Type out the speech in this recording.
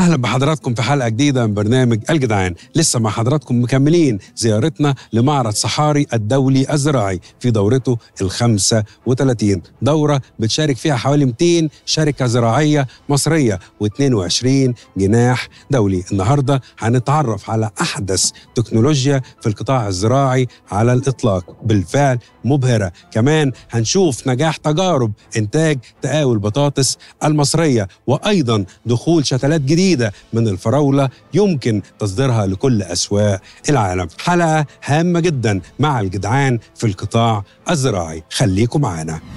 اهلا بحضراتكم في حلقه جديده من برنامج الجدعان لسه مع حضراتكم مكملين زيارتنا لمعرض صحاري الدولي الزراعي في دورته ال 35 دوره بتشارك فيها حوالي 200 شركه زراعيه مصريه و22 جناح دولي النهارده هنتعرف على احدث تكنولوجيا في القطاع الزراعي على الاطلاق بالفعل مبهره كمان هنشوف نجاح تجارب انتاج تقاوي البطاطس المصريه وايضا دخول شتلات جديده جديدة من الفراولة يمكن تصديرها لكل أسواق العالم حلقة هامة جدا مع الجدعان في القطاع الزراعي خليكم معانا